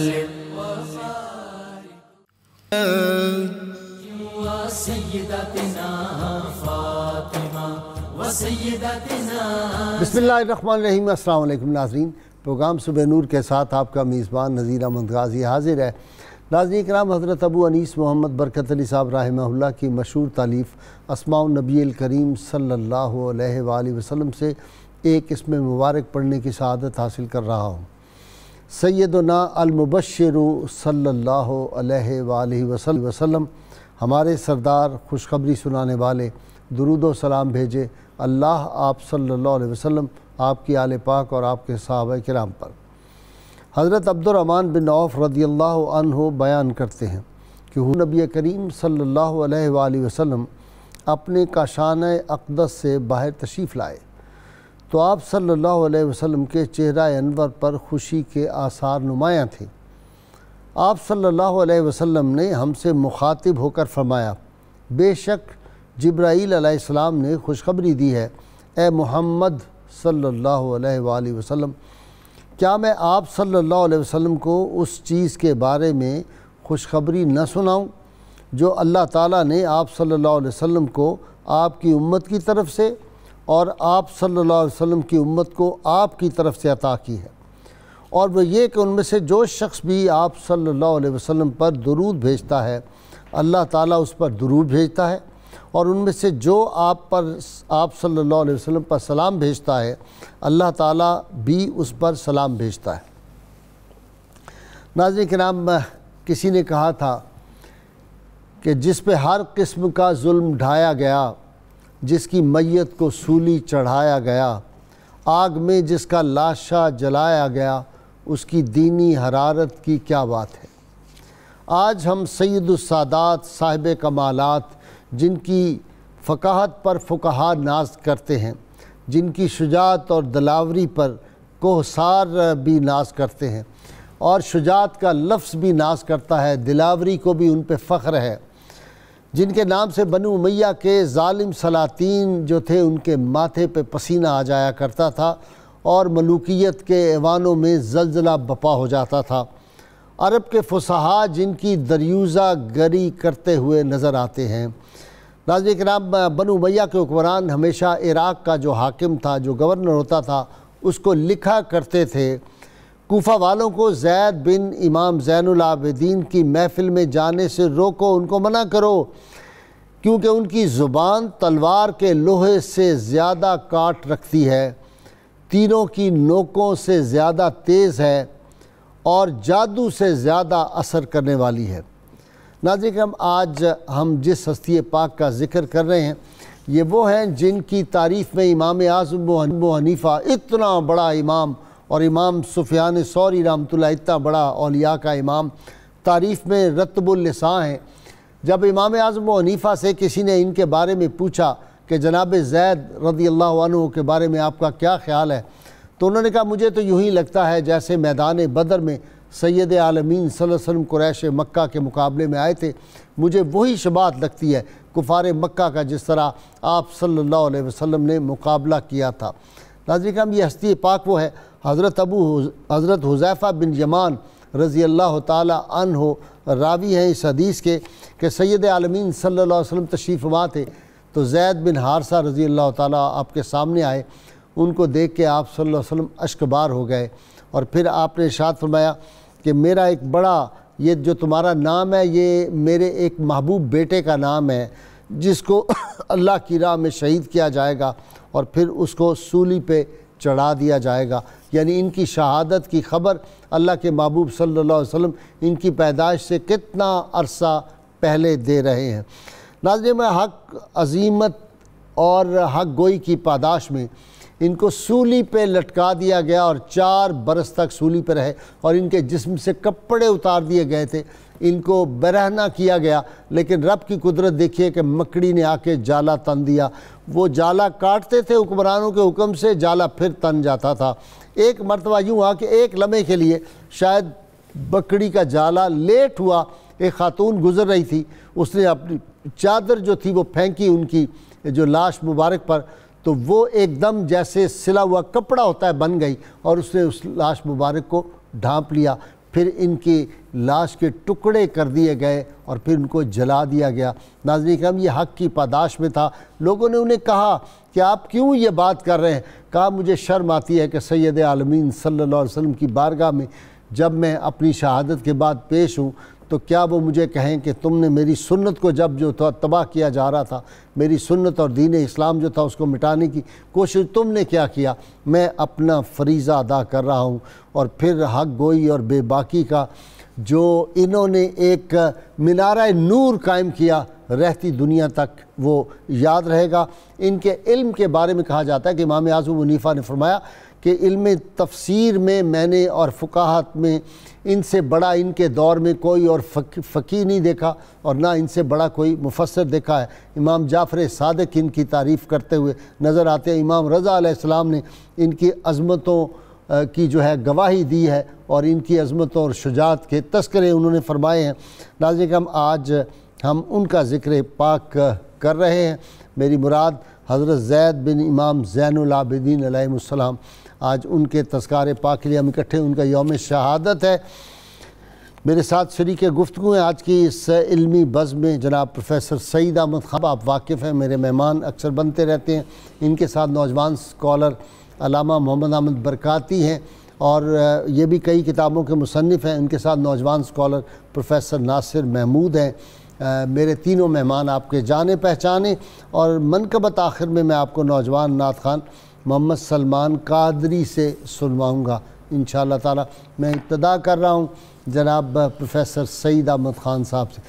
बसमीम سيدتنا नाजरीन प्रोग्राम सुबह नूर के साथ आपका मेज़बान नज़ीर अहमद गाजी हाजिर है नाजरी कराम हज़रत अबू अनीस मोहम्मद बरकत अली साहब रहमल्ला की मशहूर तालीफ़ असमा नबी करीम सल्ला वसम से एक इसमें मुबारक पढ़ने की शहादत हासिल कर रहा हूँ सैदना अलमुबशर सल्ला वसलम हमारे सरदार खुशखबरी सुनाने वाले दरुद सलाम भेजे अल्लाह आप सल्ला वसलम आपकी आल पाक और आपके सहाब कराम पर हज़रत अब्दुलरहमान बिन औफ रदी अल्लाह बयान करते हैं कि हु नबी करीम सल्ला वसलम अपने काशान अकदस से बाहर तशीफ़ लाए तो आप सल्लल्लाहु अलैहि वसल्लम के चेहरा अनवर पर खुशी के आसार नुमायाँ थे आप सल्लल्लाहु अलैहि वसल्लम ने हमसे मुखातिब होकर फरमाया बेशक जब्राईल अलैहिस्सलाम ने खुशखबरी दी है ए मोहम्मद सल्लल्लाहु अलैहि वसल्लम क्या मैं आप सल्लल्लाहु अलैहि वसल्लम को उस चीज़ के बारे में खुशखबरी न सुनाऊँ जो अल्लाह ताला ने आप सल्लल्लाहु अलैहि वसल्लम को आपकी उम्मत की तरफ से और आप सल्लल्लाहु अलैहि वसल्लम की उम्मत को आपकी तरफ से अता की है और वह ये कि उनमें से जो शख्स भी आप सल्लल्लाहु अलैहि वसल्लम पर दरूद भेजता है अल्लाह ताला उस पर दरूद भेजता है और उनमें से जो आप पर आप सल्लल्लाहु अलैहि वसल्लम पर सलाम भेजता है अल्लाह ताला भी उस पर सलाम भेजता है नाजिक के नाम किसी ने कहा था कि जिस पे हर किस्म का जुल्म ढाया गया जिसकी मैयत को सूली चढ़ाया गया आग में जिसका लाशा जलाया गया उसकी दीनी हरारत की क्या बात है आज हम सैद सादात साहिब कमालत जिनकी फ़काहत पर फुकहा नाज करते हैं जिनकी शुजात और दलावरी पर कोहसार भी नाज करते हैं और शुजात का लफ्ज़ भी नाज करता है दिलावरी को भी उन पर फ़ख्र है जिनके नाम से बनु मैया के ालिम सलातीन जो थे उनके माथे पे पसीना आ जाया करता था और मलूकियत के ऐवानों में जलजला बपा हो जाता था अरब के फसहा जिनकी दरियूज़ा गरी करते हुए नज़र आते हैं नाजन के नाम बनु मैया के हुक्मरान हमेशा इराक़ का जो हाकिम था जो गवर्नर होता था उसको लिखा करते थे कोफा वालों को जैद बिन इमाम जैनआबदीन की महफिल में जाने से रोको उनको मना करो क्योंकि उनकी ज़ुबान तलवार के लोहे से ज़्यादा काट रखती है तीनों की नोकों से ज़्यादा तेज़ है और जादू से ज़्यादा असर करने वाली है नाजिक हम आज हम जिस हस्ती पाक का ज़िक्र कर रहे हैं ये वो हैं जिनकी तारीफ़ में इमाम आज़म हनीफ़ा इतना बड़ा इमाम और इमाम सुफियान सौरी रामतुल्ला इतना बड़ा अलिया का इमाम तारीफ़ में रतबुलसा हैं जब इमाम आज़म हनीफ़ा से किसी ने इनके बारे में पूछा कि जनाब जैद रदी अल्लाह के बारे में आपका क्या ख्याल है तो उन्होंने कहा मुझे तो यूँ ही लगता है जैसे मैदान बदर में सैद आलमीन सलम क्रैश मक्का के मुकाबले में आए थे मुझे वही शबात लगती है कुफार मक्का का जिस तरह आप सल्ला वसम ने मुकाबला किया था नाजरिक हम ये हस्ती पाक वो है हज़रत अबू हज़रत हुज़ैफ़ा बिन यमान रज़ी अल्लाह तन हो रावी हैं इस हदीस के कि सैद आलमीन सल्ला वसम तशरीफ़ मा थे तो जैद बिन हारसा रज़ी अल्लाह ताली आपके सामने आए उनको देख के आप सल्ला वसम अशकबार हो गए और फिर आपने इशाद फरमाया कि मेरा एक बड़ा ये जो तुम्हारा नाम है ये मेरे एक महबूब बेटे का नाम है जिसको अल्लाह की राह में शहीद किया जाएगा और फिर उसको सूली पे चढ़ा दिया जाएगा यानी इनकी शहादत की खबर अल्लाह के महबूब सल्लल्लाहु अलैहि वसल्लम इनकी पैदाइश से कितना अरसा पहले दे रहे हैं नाजरे में हक अजीमत और हक गोई की पादाश में इनको सूली पे लटका दिया गया और चार बरस तक सूली पे रहे और इनके जिस्म से कपड़े उतार दिए गए थे इनको बरहना किया गया लेकिन रब की कुदरत देखिए कि मकड़ी ने आके जाला तन दिया वो जाला काटते थे हुक्मरानों के हुक्म से जाला फिर तन जाता था एक मरतबा यूँ हुआ कि एक लम्हे के लिए शायद बकरी का जाला लेट हुआ एक खातून गुजर रही थी उसने अपनी चादर जो थी वो फेंकी उनकी जो लाश मुबारक पर तो वो एकदम जैसे सिला हुआ कपड़ा होता है बन गई और उसने उस लाश मुबारक को ढांप लिया फिर इनकी लाश के टुकड़े कर दिए गए और फिर उनको जला दिया गया नाजरी करम ये हक़ की पादाश में था लोगों ने उन्हें कहा कि आप क्यों ये बात कर रहे हैं कहा मुझे शर्म आती है कि सैद आलमीन सल्ला वसम की बारगाह में जब मैं अपनी शहादत के बाद पेश हूँ तो क्या वो मुझे कहें कि तुमने मेरी सुन्नत को जब जो था तबाह किया जा रहा था मेरी सुन्नत और दीन इस्लाम जो था उसको मिटाने की कोशिश तुमने क्या किया मैं अपना फरीज़ा अदा कर रहा हूँ और फिर हक गोई और बेबाकी का जो इन्होंने एक मीनारा नूर कायम किया रहती दुनिया तक वो याद रहेगा इनके इल्म के बारे में कहा जाता है कि इमाम आज़म मुनीफ़ा ने फरमाया कि इल्म तफसीर में मैंने और फ़काहत में इनसे बड़ा इनके दौर में कोई और फ़की नहीं देखा और ना इनसे बड़ा कोई मुफसर देखा है इमाम जाफ़र सदक इनकी तारीफ़ करते हुए नज़र आते हैं इमाम रज़ा ने इनकी अज़मतों की जो है गवाही दी है और इनकी अजमत और शुजात के तस्करे उन्होंने फरमाए हैं नाजिक कम आज हम उनका ज़िक्र पाक कर रहे हैं मेरी मुराद हज़रत जैद बिन इमाम ज़ैनआबिदीन सलाम आज उनके तस्कार पाक के लिए हम इकट्ठे उनका योम शहादत है मेरे साथ शरीक गुफ्तु हैं आज की इस इलमी बज़ में जनाब प्रोफेसर सईद अहमद ख़बाब आप वाकिफ़ हैं मेरे मेहमान अक्सर बनते रहते हैं इनके साथ नौजवान स्कॉलर अलामा मोहम्मद अहमद बरकाती हैं और ये भी कई किताबों के मुसनफ़ हैं उनके साथ नौजवान स्कॉलर प्रोफेसर नासिर महमूद हैं मेरे तीनों मेहमान आपके जाने पहचाने और मनकबत आखिर में मैं आपको नौजवान नात खान मोहम्मद सलमान कादरी से सुनवाऊँगा इन ताला मैं इब्तदा कर रहा हूँ जनाब प्रोफेसर सईद अहमद ख़ान साहब से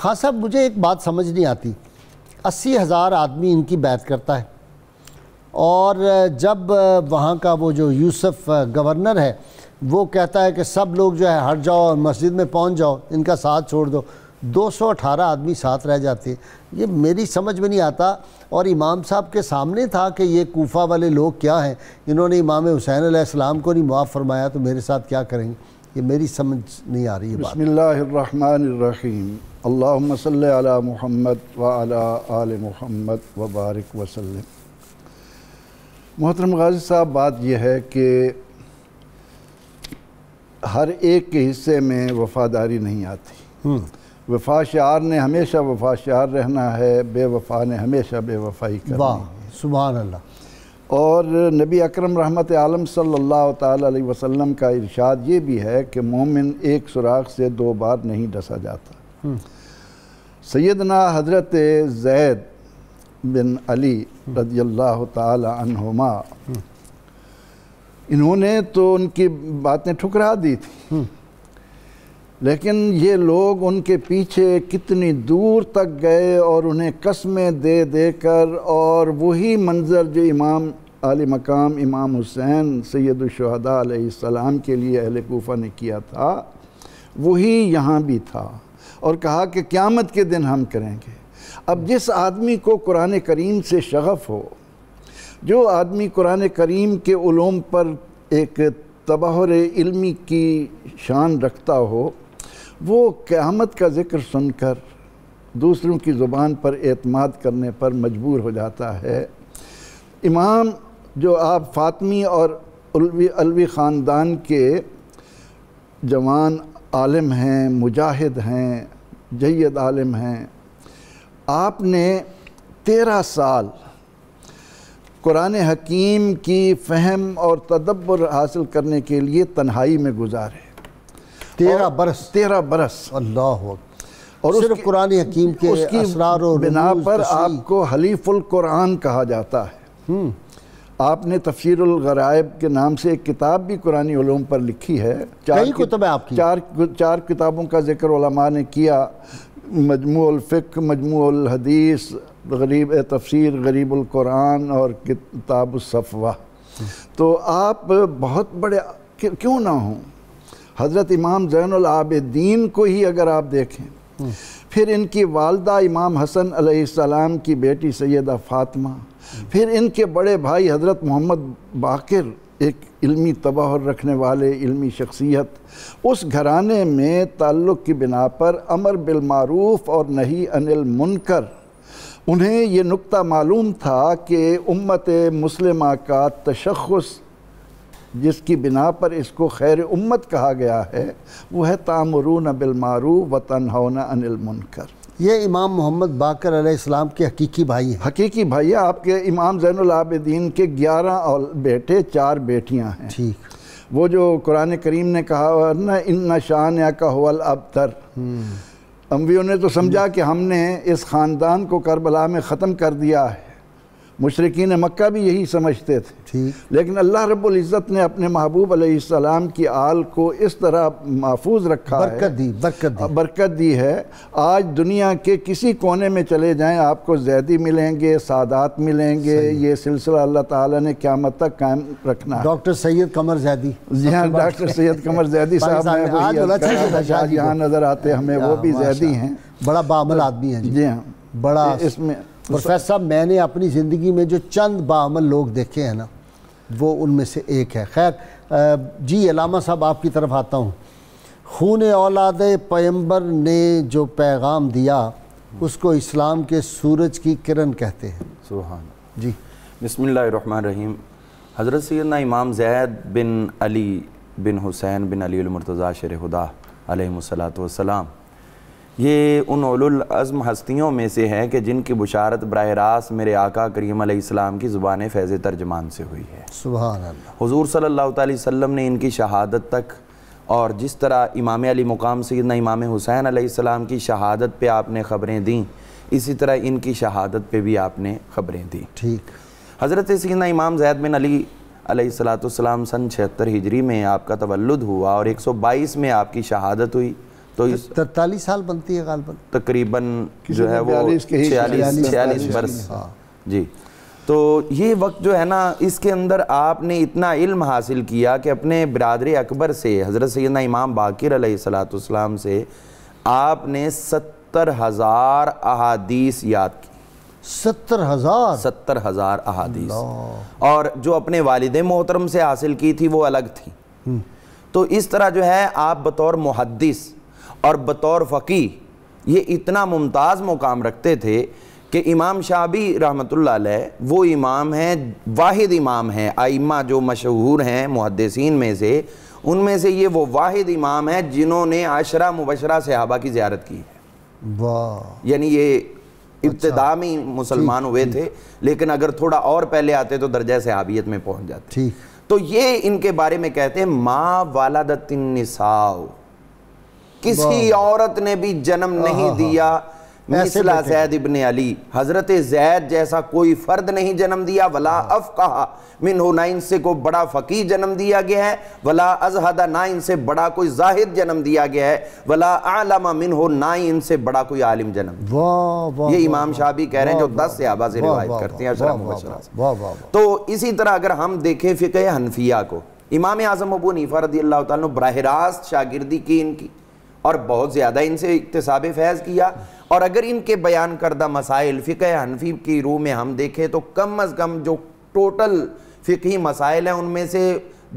ख़ास साहब मुझे एक बात समझ नहीं आती अस्सी हज़ार आदमी इनकी बैत करता है और जब वहाँ का वो जो यूसुफ गवर्नर है वो कहता है कि सब लोग जो है हट जाओ और मस्जिद में पहुँच जाओ इनका साथ छोड़ दो 218 आदमी साथ रह जाते ये मेरी समझ में नहीं आता और इमाम साहब के सामने था कि ये कोफा वाले लोग क्या हैं इन्होंने इमाम हुसैन आसमाम को नहीं मुआफ़ फरमाया तो मेरे साथ क्या करेंगे ये मेरी समझ नहीं आ रही है बसमीम अल्लाम सल महमद वाल आल महमद वबारक वसलम मोहतरम गाजी साहब बात यह है कि हर एक के हिस्से में वफादारी नहीं आती हम्म। वफा शार ने हमेशा वफा शार रहना है बेवफा ने हमेशा बेवफाई करनी सुबह अल्लाह और नबी अकरम रहमत आलम सल्लल्लाहु अलैहि वसल्लम का इरशाद ये भी है कि मोमिन एक सुराख से दो बार नहीं डसा जाता हम्म। सैदना हज़रत जैद बिन अली रदी अल्लाह तहुमा इन्होंने तो उनकी बातें ठुकरा दी थी लेकिन ये लोग उनके पीछे कितनी दूर तक गए और उन्हें कस्में दे देकर और वही मंज़र जो इमाम आल मकाम इमाम हुसैन सैदुलशहदा के लिए अहल कोफा ने किया था वही यहाँ भी था और कहा कि क़्यामत के दिन हम करेंगे अब जिस आदमी को कुरान करीम से शगफ़ हो जो आदमी कुरान करीम के उलूम पर एक तबाहर इल्मी की शान रखता हो वो क़्यामत का ज़िक्र सुनकर दूसरों की ज़ुबान पर एतमाद करने पर मजबूर हो जाता है इमाम जो आप फ़ातमी और अलवी अलवी ख़ानदान के जवान आलम हैं मुजाहिद हैं जैद आलम हैं आपने तेरह साल कुरान हकीम की फ़हम और तदब्बर हासिल करने के लिए तन्हाई में गुजारे तेरह बरस तेरह बरस अल्लाह और सिर्फ कुरान हकीम के उसकी असरार और बिना पर आपको हलीफुल कुरान कहा जाता है हम्म। आपने तफसरल गरायब के नाम से एक किताब भी कुरानी ूम पर लिखी है चार कि, आपकी चार चार किताबों का जिक्र ने किया मजमू फ़िक मजमू हदीस गरीब तफसर गरीब क़ुरान और किताब सफ़वा तो आप बहुत बड़े क्यों ना हों हज़रत इमाम ज़ैनआबद्दीन को ही अगर आप देखें फिर इनकी वालदा इमाम हसन अलैहिस्सलाम की बेटी सैदा फ़ातिमा फिर इनके बड़े भाई हज़रत मोहम्मद बाकिर एक इल्मी तबाहर रखने वाले इल्मी शख्सियत उस घराने में ताल्लुक़ की बिना पर अमर बिलमूफ़ और नहीं अनिल मुनकर उन्हें ये नुक्ता मालूम था कि उम्मत मुस्लिमा का तशखस जिसकी बिना पर इसको खैर उम्मत कहा गया है वह तामरून बिलमारूफ़ व तनहौना अनिल मुनकर ये इमाम मोहम्मद बाकर अलैहिस्सलाम के हकीकी भाई हैं हकीकी भाई है आपके इमाम जैन आबदीन के ग्यारह और बेटे चार बेटियां हैं ठीक वो जो कुरान करीम ने कहा ना न शान या अब अबतर अम्बियों हम्म। ने तो समझा कि हमने इस ख़ानदान को करबला में ख़त्म कर दिया है मशरकिन मक्का भी यही समझते थे लेकिन अल्लाह रब्ज़त ने अपने महबूब सलाम की आल को इस तरह महफूज रखा बरकत दी बरकत दी बरकत दी है आज दुनिया के किसी कोने में चले जाएं आपको जैदी मिलेंगे सादात मिलेंगे ये सिलसिला अल्लाह ताला ने क्यामत तक कायम रखना डॉक्टर सैयद कमर जैदी जी हाँ डॉक्टर सैयद कमर जैदी साहब अच्छा यहाँ नज़र आते हमें वो भी जैदी हैं बड़ा बामल तो आदमी है जी हाँ बड़ा इसमें तो प्रोफेसर साहब मैंने अपनी ज़िंदगी में जो चंद बामल लोग देखे हैं ना वो उनमें से एक है खैर जी अलामा साहब आपकी तरफ आता हूँ खून औलाद पैम्बर ने जो पैगाम दिया उसको इस्लाम के सूरज की किरण कहते हैं सुहान जी बसमिल्ल रहीम हज़रत सैदना इमाम जैद बिन अली बिन हुसैन बिन अली मुर्तज़ा शर हुदा अलैहिस्सलाम ये उन अज़म हस्तियों में से है कि जिनकी बुशारत बरह रास् मेरे आका करीम आसमाम की ज़ुबान फैज़ तर्जमान से हुई है सुबह हजूर सल्ला वसम ने इनकी शहादत तक और जिस तरह इमाम अली मुकाम न इमाम हुसैन आसमाम की शहादत पर आपने ख़बरें दी इसी तरह इनकी शहादत पर भी आपने ख़बरें दी ठीक हज़रत सैदना इमाम जैद बिन अली सलाम सन छिहत्तर हिजरी में आपका तवल्लुद हुआ और 122 में आपकी शहादत हुई तो इस तरतालीस साल बनती है गालबन तकरीबन जो है वो छियालीस छियालीस बरस हाँ। जी तो ये वक्त जो है ना इसके अंदर आपने इतना इल्म हासिल किया कि अपने बरदर अकबर से हज़रत सैदना इमाम बाकर सलाम से आपने सत्तर हज़ार अहादीस याद की सत्तर हज़ार सत्तर हज़ार अहादीस और जो अपने वालद मोहतरम से हासिल की थी वो अलग थी हम्म। तो इस तरह जो है आप बतौर मुहदस और बतौर फ़की ये इतना मुमताज़ मुकाम रखते थे कि इमाम शाबी रहमत वो इमाम हैं वाहिद इमाम हैं आइमा जो मशहूर हैं मुहदसिन में से उनमें से ये वो वाहिद इमाम हैं जिन्होंने आशरा मुबशरा सहाबा की ज्यारत की है वाह यानी ये इब्तदा अच्छा। में मुसलमान हुए थे लेकिन अगर थोड़ा और पहले आते तो दर्जा सहाबियत में पहुंच जाते तो ये इनके बारे में कहते हैं माँ वालदतिन निसाओ किसी औरत ने भी जन्म नहीं दिया मिसला जैद इबन अली हजरत जैद जैसा कोई फर्द नहीं जन्म दिया वला हाँ। अफ कहा मिन हो ना इनसे को बड़ा फ़कीर जन्म दिया गया है वला अजहदा ना इनसे बड़ा कोई जाहिद जन्म दिया गया है वला आलमा मिन हो ना इनसे बड़ा कोई आलिम जन्म वाह वाह ये इमाम शाह भी कह रहे हैं जो दस से आबा से रिवायत करते हैं तो इसी तरह अगर हम देखें फ़िक हनफिया को इमाम आज़म अबू नीफ़ा रदी अल्लाह तह बरह रास्त शागिर्दी की इनकी और बहुत ज़्यादा इनसे इकतसाब फैज़ किया और अगर इनके बयान करदा मसाइल फ़िक हनफी की रूह में हम देखें तो कम अज़ कम जो टोटल फ़िकी मसाइल हैं उनमें से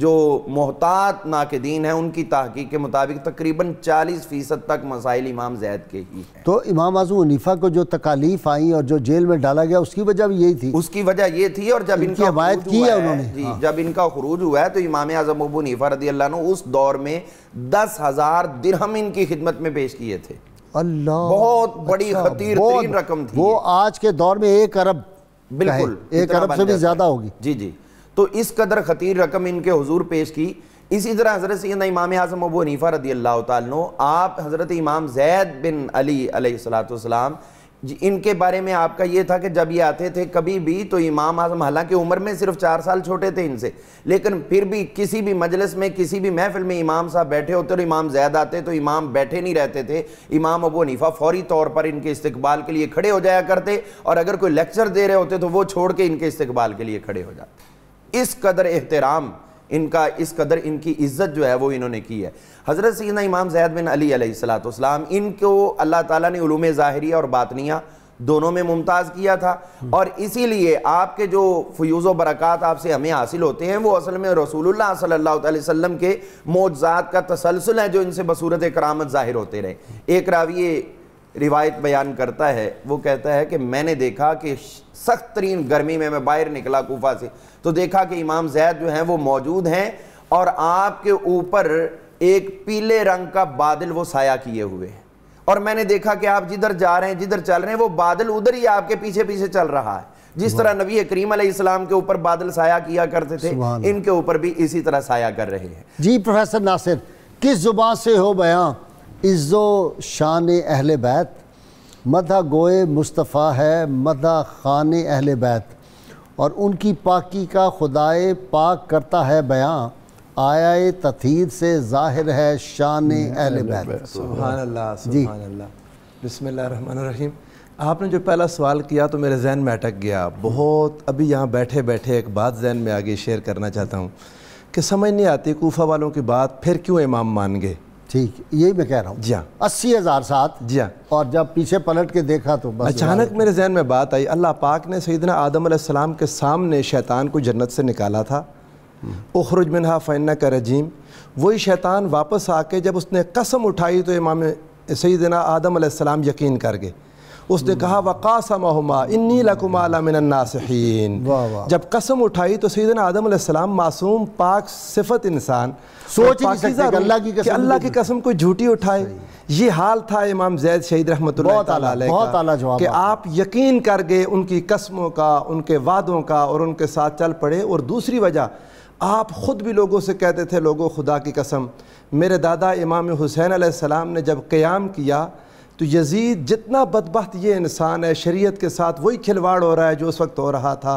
जो मोहतात नाकदीन हैं उनकी तहकीक के मुताबिक तकरीबन 40 फ़ीसद तक मसाइल इमाम जैद के ही हैं तो इमाम आजम हनीफा को जो तकालीफ आई और जो जेल में डाला गया उसकी वजह यही थी उसकी वजह ये थी और जब इनकी हमायत की है उन्होंने जी हाँ। जब इनका खरूज हुआ है तो इमाम आजम अबू नीफा रदी अल्लाह उस दौर में दस हज़ार दिरहम इनकी खिदमत में पेश किए थे अल्लाह बहुत अच्छा, बड़ी खतीर रकम थी वो आज के दौर में एक अरब बिल्कुल एक अरब से भी ज़्यादा होगी जी जी तो इस कदर खतीर रकम इनके हजूर पेश की इसी तरह हज़रत सैद इमाम आज़म अबू हनीफ़ा रदी अल्लाह तु आप हज़रत इमाम जैद बिन अली सलाम इनके बारे में आपका ये था कि जब ये आते थे कभी भी तो इमाम आज़म हालांकि उम्र में सिर्फ चार साल छोटे थे इनसे लेकिन फिर भी किसी भी मजलिस में किसी भी महफिल में इमाम साहब बैठे होते और इमाम जैद आते तो इमाम बैठे नहीं रहते थे इमाम अबू हनीफ़ा फौरी तौर पर इनके इस्तबाल के लिए खड़े हो जाया करते और अगर कोई लेक्चर दे रहे होते तो वो छोड़ के इनके इस्तबाल के लिए खड़े हो जाते इस कदर एहतराम इनका इस कदर इनकी इज्जत जो है वो इन्होंने की है हज़रत सीना इमाम जैद बिन अली सलाम इनको अल्लाह ताला ने तलूम ज़ाहरिया और बातनिया दोनों में मुमताज़ किया था और इसीलिए आपके जो फ्यूज़ बरक़ात आपसे हमें हासिल होते हैं वो असल में रसूलुल्लाह सल्लल्लाहु अलैहि वसल्लम के मोजात का तसलसल है जो इनसे बसूरत करामत ज़ाहिर होते रहे एक रावी रिवायत बयान करता है वो कहता है कि मैंने देखा कि सख्त तरीन गर्मी में मैं बाहर निकला कोफा से तो देखा कि इमाम जैद जो हैं वो मौजूद हैं और आपके ऊपर एक पीले रंग का बादल वो साया किए हुए है और मैंने देखा कि आप जिधर जा रहे हैं जिधर चल रहे हैं वो बादल उधर ही आपके पीछे पीछे चल रहा है जिस तरह नबी करीम इस्लाम के ऊपर बादल साया किया करते थे इनके ऊपर भी इसी तरह साया कर रहे हैं जी प्रोफेसर नासिर किस जुबान से हो बयां इज़्ज़ो शान अहल बैत मदा गोए मुस्तफ़ा है मदा ख़ान अहल बैत और उनकी पाकी का खुदाए पाक करता है बयाँ आया तथीर से जाहिर है शान अहल बैत सुबहानल्ला आपने जो पहला सवाल किया तो मेरे जहन में अटक गया बहुत अभी यहाँ बैठे बैठे एक बात जहन में आगे शेयर करना चाहता हूँ कि समझ नहीं आती कोफा वालों की बात फिर क्यों इमाम मान गए ठीक यही मैं कह रहा हूँ जी हाँ अस्सी हज़ार सात जी हाँ और जब पीछे पलट के देखा तो बस अचानक मेरे जहन में बात आई अल्लाह पाक ने सईदना आदम आसमाम के सामने शैतान को जन्नत से निकाला था उखरुज मिनहा फ़ैन का रजीम वही शैतान वापस आके जब उसने कसम उठाई तो इमाम सईदना आदम आसमाम यकीन कर गए उसने कहा हम्म। वक़ासमा इन्नी लकुमालमिननासहीन जब कसम उठाई तो सैदन आदम मासूम पाक सिफत इंसान सोच अल्लाह की कसम की कसम कोई झूठी उठाए ये हाल था इमाम जैद शहीद रहमत कि आप यकीन कर गए उनकी कस्मों का उनके वादों का और उनके साथ चल पड़े और दूसरी वजह आप ख़ुद भी लोगों से कहते थे लोगों खुदा की कसम मेरे दादा इमाम हुसैन सलाम ने जब क़याम किया तो यजीद जितना बदबख्त ये इंसान है शरीयत के साथ वही खिलवाड़ हो रहा है जो उस वक्त हो रहा था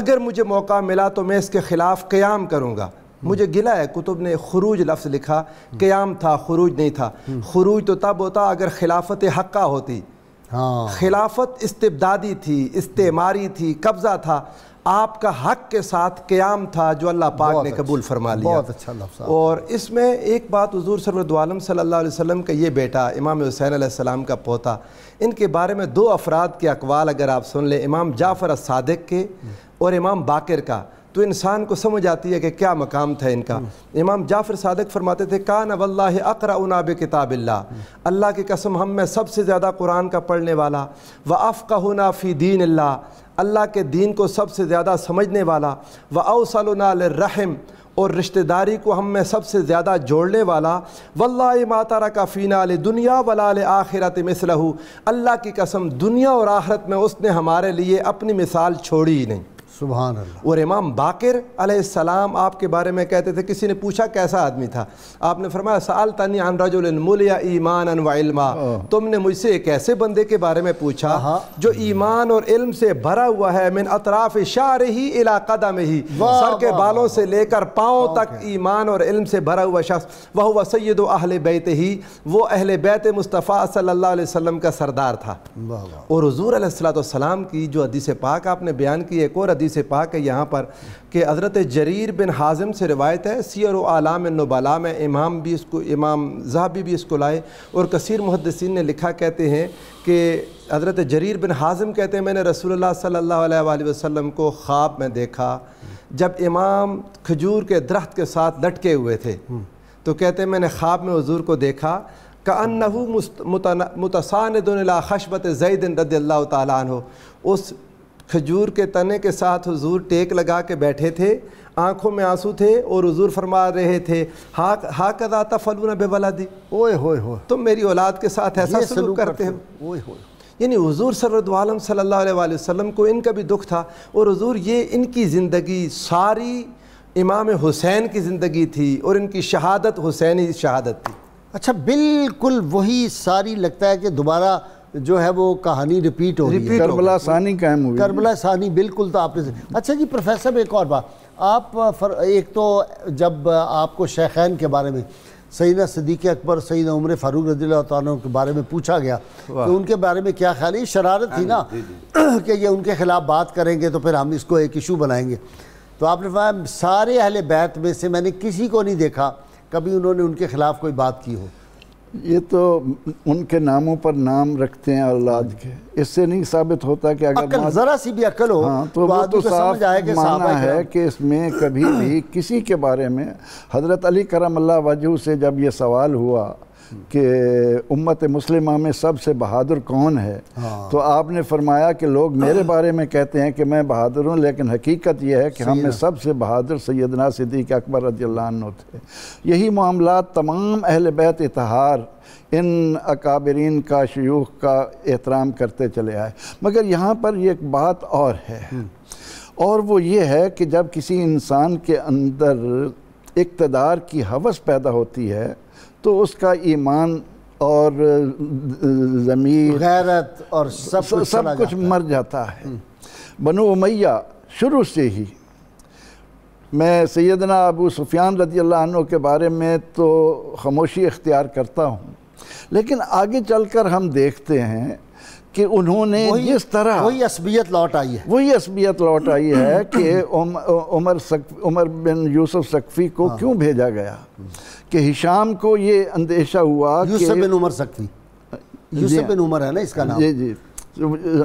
अगर मुझे मौका मिला तो मैं इसके ख़िलाफ़ क़्याम करूँगा मुझे गिला है कुतुब ने खरूज लफ्ज़ लिखा क़्याम था खरूज नहीं था खरूज तो तब होता अगर खिलाफत हक्का होती हाँ। खिलाफत इस्तबदादी थी इस्तेमारी थी कब्ज़ा था आपका हक के साथ क़्याम था जो अल्लाह पाक ने अच्छा, कबूल फरमा लिया बहुत अच्छा लफ्ज़ और इसमें एक बात हजूर सरवरदम सल्ला वसम का ये बेटा इमाम हुसैन आसमाम का पोता इनके बारे में दो अफराद के अकवाल अगर आप सुन लें इमाम जाफ़र सादक के और इमाम बाकर का तो इंसान को समझ आती है कि क्या मकाम था इनका इमाम जाफ़र सादक फरमाते थे कान अवल्ला अकर उनाब किताबिल्ला अल्लाह की कसम हम में सबसे ज़्यादा कुरान का पढ़ने वाला व अफ़का फ़ी दीन अल्लाह के दीन को सबसे ज़्यादा समझने वाला व रहम और रिश्तेदारी को हम में सबसे ज़्यादा जोड़ने वाला वल्ला मातारा का फ़ीना दुनिया वला आखिरत मिसलहू अल्लाह की कसम दुनिया और आखरत में उसने हमारे लिए अपनी मिसाल छोड़ी ही नहीं सुबह और इमाम बाकर अलैहिस्सलाम आपके बारे में कहते थे किसी ने पूछा कैसा आदमी था आपने फरमाया साल तानी अनराजुलमल ईमान अनवा तुमने मुझसे एक ऐसे बंदे के बारे में पूछा हाँ। जो ईमान और इल्म से भरा हुआ है मिन अतराफ इशार ही इलाकदा में ही सर के बालों से लेकर पाओ तक ईमान और इल्म से भरा हुआ शख्स वह हुआ सैद अहल बैत ही वो अहल बैत मुस्तफ़ा सल्ला वसम का सरदार था और हजूर सलाम की जो अदीस पाक आपने बयान की एक और हदीस पाक है यहाँ पर कि हज़रत जरीर बिन हाजम से रवायत है सियर आलाम नबाला में इमाम भी इसको इमाम जहाबी भी इसको लाए और कसर मुहदसिन ने लिखा कहते हैं कि हज़रत जरीर बिन हाजम कहते हैं मैंने रसूल सल्ला वसम को ख्वाब में देखा जब इमाम खजूर के दरख्त के साथ लटके हुए थे तो कहते हैं मैंने ख्वाब में हजूर को देखा का कन्नहू मुतसान खशबत जैदिन रदी अल्लाह तु उस खजूर के तने के साथ हजूर टेक लगा के बैठे थे आँखों में आंसू थे और हुजूर फरमा रहे थे हा हा कदा तफलून बेवला दी ओए होए हो तुम मेरी औलाद के साथ ऐसा सलूक करते हो ओए हो यानी हजूर सरदालम सल्ला वसल्लम को इनका भी दुख था और हजूर ये इनकी ज़िंदगी सारी इमाम हुसैन की ज़िंदगी थी और इनकी शहादत हुसैनी शहादत थी अच्छा बिल्कुल वही सारी लगता है कि दोबारा जो है वो कहानी रिपीट हो रिपीट रही है करबला सानी कायम हुई करबला सानी बिल्कुल तो आपने अच्छा जी प्रोफेसर एक और बात आप फर, एक तो जब आपको शेखैन के बारे में सईना सदीक अकबर सईद उम्र फ़ारूक रजील्ला के बारे में पूछा गया तो उनके बारे में क्या ख्याल है शरारत थी हाँ ना कि ये उनके ख़िलाफ़ बात करेंगे तो फिर हम इसको एक इशू बनाएंगे तो आपने सारे अहल बैत में से मैंने किसी को नहीं देखा कभी उन्होंने उनके ख़िलाफ़ कोई बात की हो ये तो उनके नामों पर नाम रखते हैं औलाद के इससे नहीं साबित होता कि अगर ज़रा सी भी अकल हो हाँ, तो, तो वो तो, तो साफ माना है कि इसमें कभी भी किसी के बारे में हज़रत अली करम अल्लाह वजू से जब ये सवाल हुआ कि उम्मत मुस्लिमा में सबसे बहादुर कौन है हाँ। तो आपने फरमाया कि लोग मेरे बारे में कहते हैं कि मैं बहादुर हूँ लेकिन हकीकत यह है कि हमें सबसे बहादुर सैदना सिद्दीक अकबर रजील्ला थे यही मामला तमाम अहल बैत इतहार इन अकाबरीन का शयूख का एहतराम करते चले आए मगर यहाँ पर एक बात और है हम्म। और वो ये है कि जब किसी इंसान के अंदर इकतदार की हवस पैदा होती है तो उसका ईमान और ज़मीर गैरत और सब सब, सब कुछ जाता मर जाता है हम्म। बनो मैया शुरू से ही मैं सैदना अबू सुफियान रदी अल्लाह के बारे में तो खामोशी इख्तियार करता हूँ लेकिन आगे चलकर हम देखते हैं कि उन्होंने जिस तरह वही असबियत लौट आई है वही असबियत लौट आई है कि उम, उमर सक उमर बिन यूसुफ सकफ़ी को हाँ। क्यों भेजा गया कि हिशाम को ये अंदेशा हुआ यूसुफ बिन उमर सकफ़ी यूसुफ बिन उमर है ना इसका नाम जी जी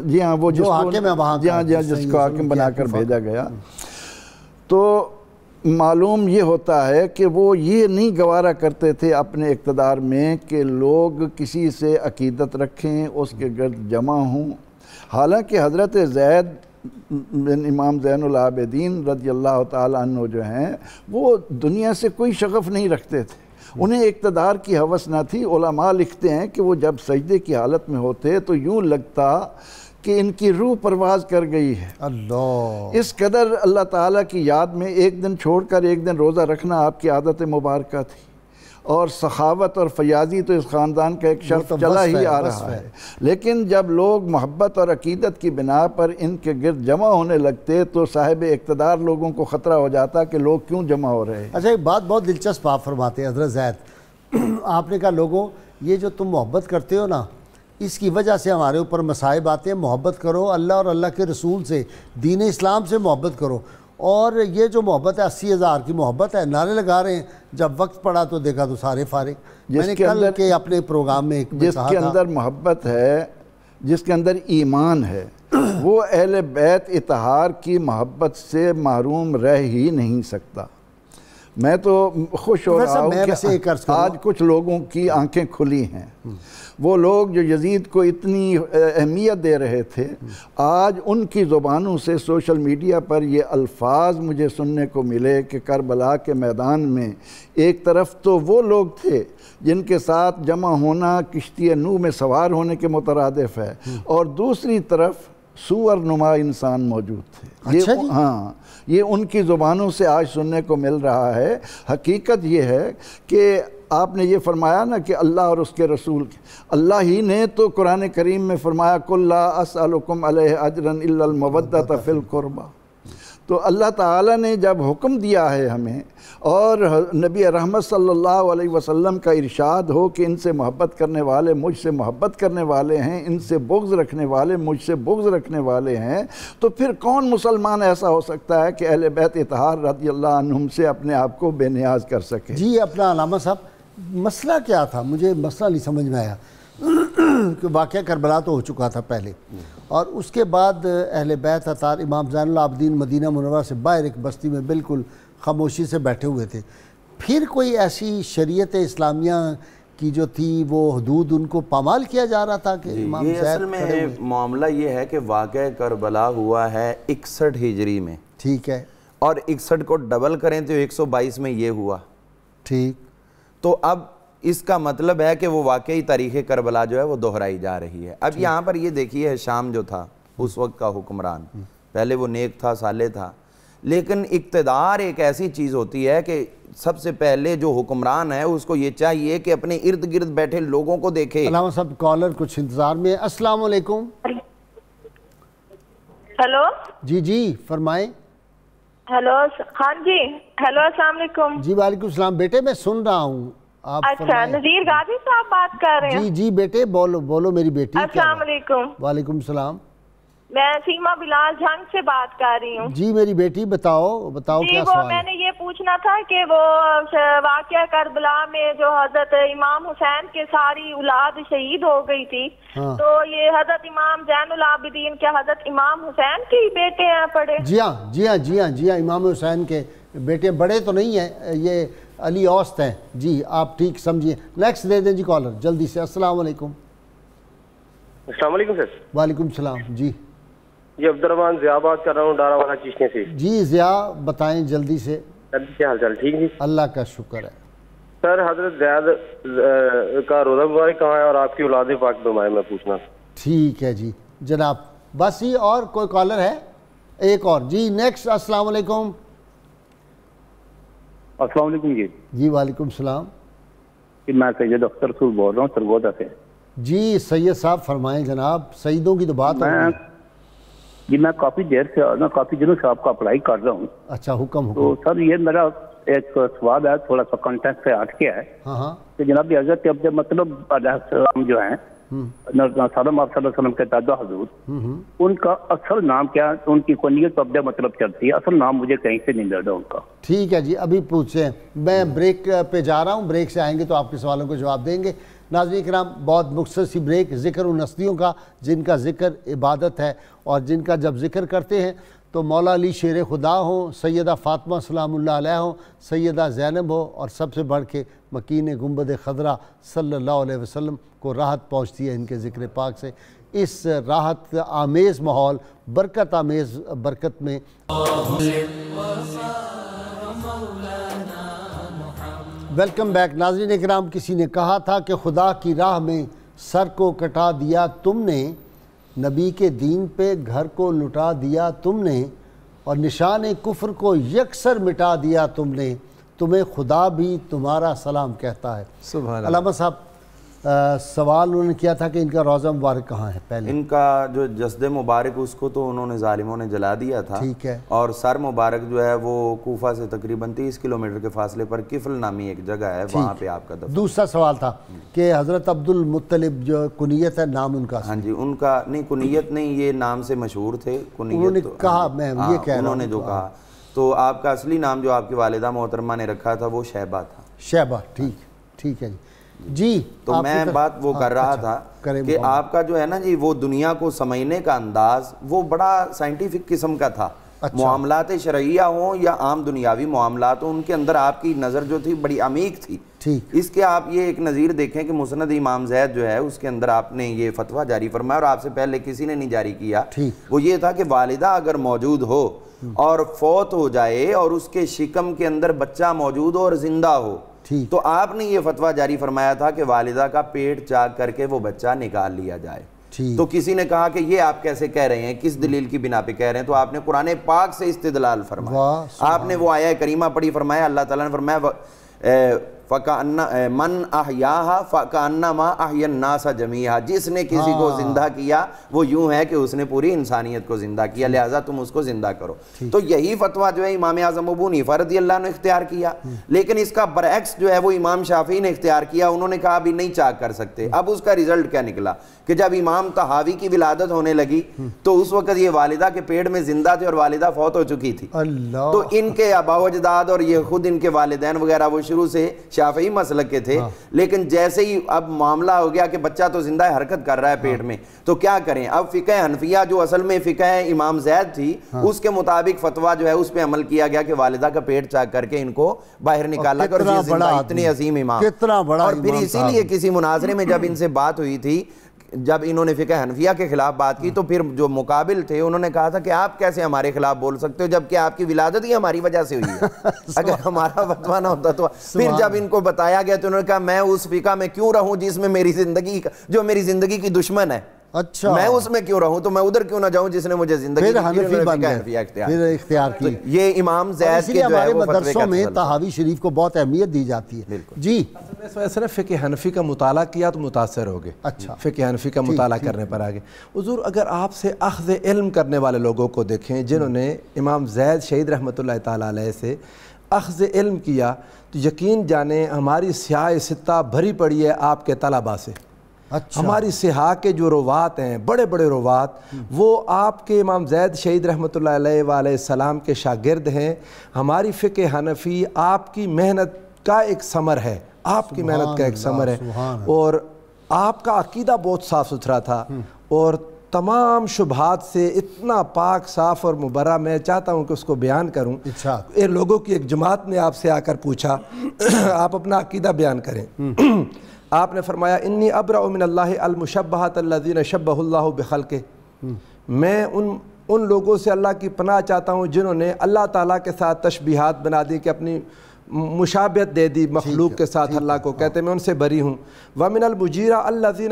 जी हाँ वो जो हाकिम है वहां जी हाँ जी हाँ जिसको हाकिम बनाकर भेजा गया तो मालूम ये होता है कि वो ये नहीं गवारा करते थे अपने इकतदार में कि लोग किसी से अकीदत रखें उसके गर्द जमा हों हालांकि हज़रत जैद बिन इमाम ज़ैनआबदीन रदी अल्लाह तु जो हैं वो दुनिया से कोई शगफ़ नहीं रखते थे उन्हें इकतदार की हवस ना थी लिखते हैं कि वो जब सजदे की हालत में होते तो यूँ लगता कि इनकी रूह परवाज कर गई है अल्लाह इस कदर अल्लाह ताला की याद में एक दिन छोड़कर एक दिन रोज़ा रखना आपकी आदत मुबारक थी और सखावत और फयाजी तो इस ख़ानदान का एक शर्त तो चला ही आ रहा है लेकिन जब लोग मोहब्बत और अकीदत की बिना पर इनके गिरद जमा होने लगते तो साहिब इकतदार लोगों को ख़तरा हो जाता कि लोग क्यों जमा हो रहे हैं अच्छा एक बात बहुत दिलचस्प आप फरमाते हैं हजरत जैद आपने कहा लोगों ये जो तुम मोहब्बत करते हो ना इसकी वजह से हमारे ऊपर मसाइब आते हैं मोहब्बत करो अल्लाह और अल्लाह के रसूल से दीन इस्लाम से मोहब्बत करो और ये जो मोहब्बत है अस्सी हज़ार की मोहब्बत है नारे लगा रहे हैं जब वक्त पड़ा तो देखा तो सारे फारे मैंने कल के अपने प्रोग्राम में एक जिसके अंदर मोहब्बत है जिसके अंदर ईमान है वो अहल बैत इतहार की मोहब्बत से महरूम रह ही नहीं सकता मैं तो खुश हो तो रहा हूँ आज कुछ लोगों की आंखें खुली हैं वो लोग जो यजीद को इतनी अहमियत दे रहे थे आज उनकी ज़ुबानों से सोशल मीडिया पर ये अल्फाज मुझे सुनने को मिले कि करबला के मैदान में एक तरफ तो वो लोग थे जिनके साथ जमा होना किश्ती नू में सवार होने के मुतरदफ़ है और दूसरी तरफ सूअर नुमा इंसान मौजूद थे अच्छा ये, हाँ ये उनकी ज़ुबानों से आज सुनने को मिल रहा है हकीकत ये है कि आपने ये फरमाया ना कि अल्लाह और उसके रसूल अल्लाह ही ने तो कुरान करीम में फरमाया कुल्ला असलकुम अजरन मवदत फ़िल तो अल्लाह ताला ने जब हुक्म दिया है हमें और नबी रहमत सल्लल्लाहु अलैहि वसल्लम का इरशाद हो कि इनसे मोहब्बत करने वाले मुझसे मोहब्बत करने वाले हैं इनसे बुग्ज़ रखने वाले मुझसे बुग्ज़ रखने वाले हैं तो फिर कौन मुसलमान ऐसा हो सकता है कि अहल बैत इतहार रदी अल्लाह से अपने आप को बेनियाज कर सके जी अपना अलामा साहब मसला क्या था मुझे मसला नहीं समझ में आया कि वाक़ करबला तो हो चुका था पहले और उसके बाद अहल बैत अतार इमाम ज़ैनआबदीन मदीना मुनवा से बाहर एक बस्ती में बिल्कुल खामोशी से बैठे हुए थे फिर कोई ऐसी शरीत इस्लामिया की जो थी वो हदूद उनको पामाल किया जा रहा था कि इमाम ये असल में मामला ये है कि वाक़ करबला हुआ है इकसठ हिजरी में ठीक है और इकसठ को डबल करें तो 122 में ये हुआ ठीक तो अब इसका मतलब है कि वो वाकई तारीख़ करबला जो है वो दोहराई जा रही है अब यहाँ पर ये देखिए शाम जो था उस वक्त का हुक्मरान हम्म। पहले वो नेक था साले था लेकिन इकतदार एक ऐसी चीज़ होती है कि सबसे पहले जो हुक्मरान है उसको ये चाहिए कि अपने इर्द गिर्द बैठे लोगों को देखे सब कॉलर कुछ इंतजार में अस्सलाम हेलो जी जी फरमाए हेलो खान हाँ जी हेलो अस्सलाम वालेकुम जी वालेकुम सलाम बेटे मैं सुन रहा हूँ आप अच्छा नजीर गाजी साहब बात कर रहे हैं जी जी बेटे बोलो बोलो मेरी बेटी अस्सलाम वालेकुम सलाम मैं सीमा बिलाल जंग से बात कर रही हूँ जी मेरी बेटी बताओ बताओ जी क्या वो सवाल मैंने ये पूछना था कि वो वाक्य करबला में जो हजरत इमाम हुसैन के सारी औलाद शहीद हो गई थी हाँ। तो ये हजरत इमाम जैन आबिदीन के हजरत इमाम हुसैन के ही बेटे हैं पड़े जी हाँ जी हाँ जी हाँ जी हाँ इमाम हुसैन के बेटे बड़े तो नहीं है ये अली औस्त हैं जी आप ठीक समझिए नेक्स्ट दे दें जी कॉलर जल्दी से असल वालेकुम सर वालेकुम सलाम जी जी अब्दुलरमान जिया बात कर रहा हूँ डारा वाला चिश्ते से जी जिया बताएं जल्दी से क्या हाल चाल ठीक है अल्लाह का शुक्र है सर हजरत जैद का रोज़ा मुबारक कहाँ है और आपकी औलाद पाक बमाए मैं पूछना ठीक है जी जनाब बस ही और कोई कॉलर है एक और जी नेक्स्ट अस्सलाम असलम जी जी वालेकुम सलाम मैं सैयद अख्तर सूर बोल रहा हूँ सरगोदा से जी सैयद साहब फरमाएं जनाब सईदों की तो बात है जी मैं काफ़ी देर से ना काफ़ी दिनों से आपका अप्लाई कर रहा हूँ अच्छा हुक्म तो सर ये मेरा एक सवाल है थोड़ा सा कॉन्टेक्ट से हट के है हाँ, हाँ तो जनाब अगर मतलब जो है सदम हम्म। आप के दादा हजूर हम्म, हम्म। उनका असल नाम क्या उनकी कनियत तो अब मतलब चलती है असल नाम मुझे कहीं से नहीं लगा उनका ठीक है जी अभी पूछे मैं ब्रेक पे जा रहा हूँ ब्रेक से आएंगे तो आपके सवालों को जवाब देंगे नाजरी कराम बहुत मुख्तर सी ब्रेक जिक्र उन हस्तियों का जिनका जिक्र इबादत है और जिनका जब जिक्र करते हैं तो मौला अली शेर खुदा हो सैदा फ़ातमा सलाम हों सैदा जैनब हो और सबसे बढ़ के मकीन गुम्बद ख़दरा सल्ला वसम को राहत पहुँचती है इनके ज़िक्र पाक से इस राहत आमेज़ माहौल बरकत आमेज़ बरकत में वेलकम बैक नाजरीन कराम किसी ने कहा था कि खुदा की राह में सर को कटा दिया तुमने नबी के दीन पे घर को लुटा दिया तुमने और निशान कुफ्र को यकसर मिटा दिया तुमने तुम्हें खुदा भी तुम्हारा सलाम कहता है अलामा साहब सवाल उन्होंने किया था कि इनका रोज़ा मुबारक कहाँ है पहले इनका जो जसद मुबारक उसको तो उन्होंने ालिमों ने जला दिया था ठीक है और सर मुबारक जो है वो कोफा से तकरीबन तीस किलोमीटर के फासले पर किफल नामी एक जगह है वहाँ पे आपका दफा दूसरा सवाल था कि हज़रत अब्दुल मुत्तलिब जो कुनीत है नाम उनका हाँ जी उनका नहीं कुनीत नहीं ये नाम से मशहूर थे कुनीत उन्होंने तो- कहा मैं हाँ, ये कह उन्होंने जो कहा तो आपका असली नाम जो आपकी वालदा मोहतरमा ने रखा था वो शहबा था शहबा ठीक ठीक है जी जी तो मैं कर, बात वो हाँ, कर रहा अच्छा, था कि आपका जो है ना जी वो दुनिया को समझने का अंदाज वो बड़ा साइंटिफिक किस्म का था अच्छा। मामलात शरिया हों या आम दुनियावी मामला हो उनके अंदर आपकी नज़र जो थी बड़ी अमीक थी ठीक इसके आप ये एक नज़ीर देखें कि मुसनद इमाम जैद जो है उसके अंदर आपने ये फतवा जारी फरमाया और आपसे पहले किसी ने नहीं जारी किया वो ये था कि वालदा अगर मौजूद हो हम्म। और फौत हो जाए और उसके शिकम के अंदर बच्चा मौजूद हो और जिंदा हो तो आपने ये फतवा जारी फरमाया था कि वालिदा का पेट चाक करके वो बच्चा निकाल लिया जाए तो किसी ने कहा कि ये आप कैसे कह रहे हैं किस दलील की बिना पे कह रहे हैं तो आपने कुरान पाक से इस्तेदलाल फरमाया आपने वो आया करीमा पढ़ी फरमाया अल्लाह ताला ने फरमाया फ़का अन्ना मन आहया फ़का अन्ना माँ आहन्नासा जमीहा जिसने किसी को हाँ। ज़िंदा किया वो यूं है कि उसने पूरी इंसानियत को ज़िंदा किया लिहाजा तुम उसको ज़िंदा करो तो यही फतवा जो है इमाम आज़म अबू नीफ़ा रदी अल्लाह ने इख्तियार किया हम्म। लेकिन इसका बरक्स जो है वो इमाम शाफी ने इख्तियार किया उन्होंने कहा अभी नहीं चाक कर सकते हम्म। अब उसका रिजल्ट क्या निकला कि जब इमाम तहावी की विलादत होने लगी हम्म। तो उस वक्त ये वालिदा के पेड़ में ज़िंदा थे और वालिदा फौत हो चुकी थी तो इनके अबावजदाद और ये खुद इनके वालदेन वगैरह वो शुरू से शाफी मसल के थे हाँ। लेकिन जैसे ही अब मामला हो गया कि बच्चा तो जिंदा हरकत कर रहा है पेट हाँ। में तो क्या करें अब फ़िक हनफिया जो असल में फ़िक इमाम जैद थी हाँ। उसके मुताबिक फतवा जो है उस पर अमल किया गया कि वालदा का पेट चाक करके इनको बाहर निकाला कर इतने अजीम इमाम कितना बड़ा और फिर इसीलिए किसी मुनाजरे में जब इनसे बात हुई थी जब इन्होंने फ़िक हनफिया के ख़िलाफ़ बात की तो फिर जो मुकाबिल थे उन्होंने कहा था कि आप कैसे हमारे ख़िलाफ़ बोल सकते हो जबकि आपकी विलादत ही हमारी वजह से हुई है अगर हमारा बतवाना होता तो फिर जब इनको बताया गया तो उन्होंने कहा मैं उस फ़िका में क्यों रहूँ जिसमें मेरी ज़िंदगी जो मेरी ज़िंदगी की दुश्मन है अच्छा मैं उसमें क्यों रहूं तो मैं उधर क्यों ना जाऊं जिसने मुझे जिंदगी तो इमाम में तहावी शरीफ को बहुत अहमियत दी जाती है जी तो सिर्फ फ़िक हनफी का मुताल किया तो मुतासर हो गए अच्छा फ़िक हनफी का मुताल करने पर आ गए हजूर अगर आपसे अखज इल्म करने वाले लोगों को देखें जिन्होंने इमाम जैद शहीद रहमत ला से अखज इल्म किया तो यकीन जाने हमारी स्याह सिता भरी पड़ी है आपके तलाबा से अच्छा। हमारी सिहा के जो रवात हैं बड़े बड़े रवात वो आपके इमाम जैद शहीद रहमत सलाम के शागिर्द हैं हमारी फ़िक हनफी आपकी मेहनत का एक समर है आपकी मेहनत का एक समर है और आपका अकीदा बहुत साफ़ सुथरा था हम्म। और तमाम शुभात से इतना पाक साफ और मुबरा मैं चाहता हूँ कि उसको बयान करूँ अच्छा ये लोगों की एक जमात ने आपसे आकर पूछा आप अपना अकीदा बयान करें हम्म। आपने फरमाया इन्नी अब्रा उमिनल्लामशबातल्लिन शब्बल्ला बखल के मैं उन उन लोगों से अल्लाह की पनाह चाहता हूँ जिन्होंने अल्लाह ताला के साथ तशबीहात बना दी कि अपनी मुशाबियत दे दी मखलूक के साथ अल्लाह को कहते हाँ। मैं उनसे बरी हूँ वमिन हम वमिनलमजीरा अल्लाजीन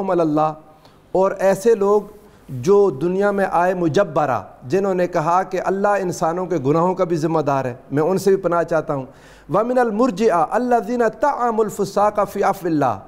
अल्लाह और ऐसे लोग जो दुनिया में आए मुजब्बरा जिन्होंने कहा कि अल्लाह इंसानों के गुनाहों का भी ज़िम्मेदार है मैं उनसे भी पनाह चाहता हूँ वमिनमरजिया अल्लाजीन तमफ़ा का फ़ियाफ़िल्ला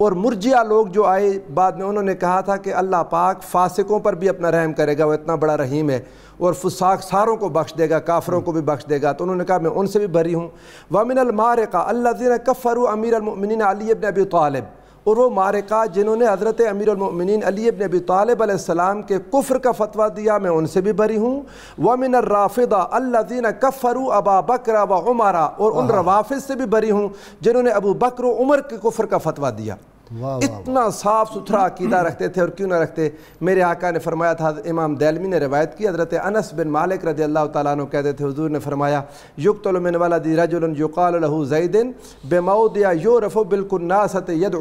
और मुरजिया लोग जो आए बाद में उन्होंने कहा था कि अल्लाह पाक फासिकों पर भी अपना रहम करेगा वह इतना बड़ा रहीम है और फुसाक सारों को बख्श देगा काफरों को भी बख्श देगा तो उन्होंने कहा मैं उनसे भी भरी हूँ वमिनमार का अल्लाजीन कफ़रू अमीर अमिन अली अबी तालिब और वो मारका जिन्होंने हज़रत अमीरमिन अली अबन अबी तालबलम के कुफ्र का फतवा दिया मैं उनसे भी भरी हूँ वमिन राफिदा अल्लादीन कफ़रु अबा बकर व उमारा और उन रवाफ़ से भी भरी हूँ जिन्होंने अबू बकर उमर के कुफ्र का फतवा दिया इतना साफ सुथरा अकीदा रखते थे और क्यों ना रखते मेरे आका ने फरमाया था इमाम दैलमी ने रवायत की हजरत अनस बिन मालिक रजी अल्लाह तु कहते थे हजूर ने फरमाया युग तलमिन वाला दिराजुल युकाल जैदिन बेमौदिया यो रफ़ो बिल्कुन्नासत यद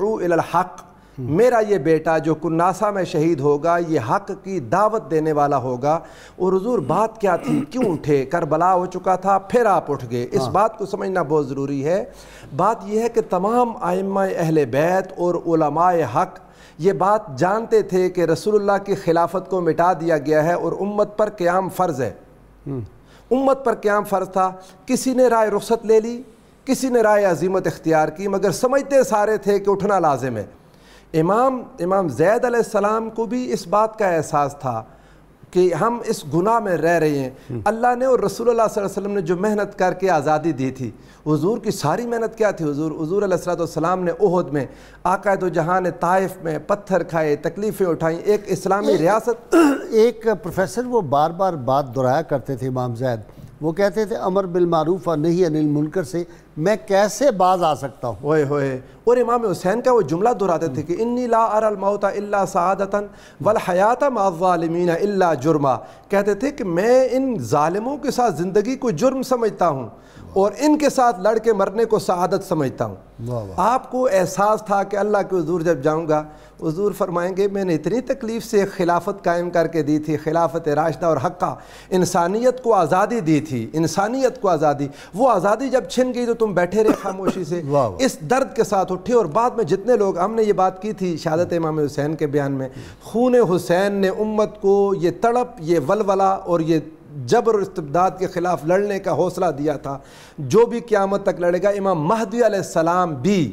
हक़ मेरा ये बेटा जो कुन्नासा में शहीद होगा ये हक की दावत देने वाला होगा और हजूर बात क्या थी क्यों उठे करबला हो चुका था फिर आप उठ गए इस हाँ। बात को समझना बहुत ज़रूरी है बात यह है कि तमाम आयमा अहल बैत और हक ये बात जानते थे कि रसूलुल्लाह की खिलाफत को मिटा दिया गया है और उम्मत पर क्याम फ़र्ज़ है हम्म। उम्मत पर क्याम फ़र्ज था किसी ने राय रुख्सत ले ली किसी ने राय अजीमत इख्तियार की मगर समझते सारे थे कि उठना लाजिम है इमाम इमाम जैद सलाम को भी इस बात का एहसास था कि हम इस गुनाह में रह रहे हैं हम्म। अल्लाह ने और रसूल वसल्लम ने जो मेहनत करके आज़ादी दी थी हजूर की सारी मेहनत क्या थी हजूर हजूर अलैहिस्सलाम ने उहद में आकायद जहाँ ने ताइफ में पत्थर खाए तकलीफ़ें उठाई एक इस्लामी रियासत एक प्रोफेसर वो बार बार बात दोहराया करते थे इमाम जैद वो कहते थे अमर बिलमारूफ और नहीं अनिल मुनकर से मैं कैसे बाज आ सकता हूँ ओए होए और इमाम हुसैन का वो जुमला दोहराते थे कि इन्नी ला अरमौता इल्ला सदता वल हयात माजालमीन इल्ला जुर्मा कहते थे कि मैं इन ालिमों के साथ ज़िंदगी को जुर्म समझता हूँ और इनके साथ लड़ के मरने को शहादत समझता हूँ आपको एहसास था कि अल्लाह के हजूर जब जाऊँगा हजूर फरमाएंगे मैंने इतनी तकलीफ़ से खिलाफत कायम करके दी थी खिलाफत राशदा और हक़ा इंसानियत को आज़ादी दी थी इंसानियत को आज़ादी वो आज़ादी जब छिन गई तो तुम बैठे रहे खामोशी से इस दर्द के साथ उठे और बाद में जितने लोग हमने ये बात की थी शहादत इमाम हुसैन के बयान में खून हुसैन ने उम्मत को ये तड़प ये वलवला और ये जबर इस्तबदाद के ख़िलाफ़ लड़ने का हौसला दिया था जो भी क़्यामत तक लड़ेगा इमाम महदी सलाम भी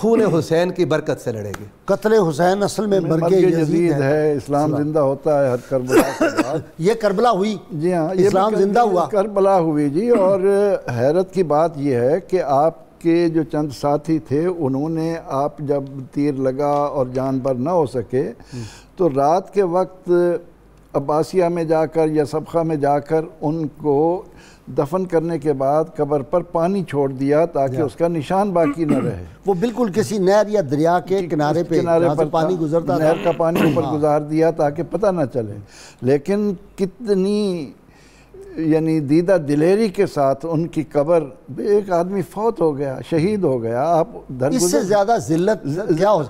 खून हुसैन की बरकत से लड़ेंगे कत्ल हुसैन असल में मर्ग जदीद है, है इस्लाम जिंदा होता है हर करबला ये करबला हुई जी हाँ इस्लाम जिंदा हुआ करबला हुई जी और हैरत की बात यह है कि आप के जो चंद साथी थे उन्होंने आप जब तीर लगा और जान पर ना हो सके हम्म। तो रात के वक्त अब्बासिया में जाकर या सबका में जाकर उनको दफन करने के बाद कबर पर पानी छोड़ दिया ताकि उसका निशान बाकी न रहे वो बिल्कुल किसी नहर या दरिया के किनारे पे किनारे पर पानी गुजरता नहर का पानी ऊपर हाँ। गुजार दिया ताकि पता ना चले लेकिन कितनी यानी दीदा दिलेरी के साथ उनकी कबर एक आदमी फौत हो गया शहीद हो गया आप इससे ज़्यादा जिल्लत क्या हो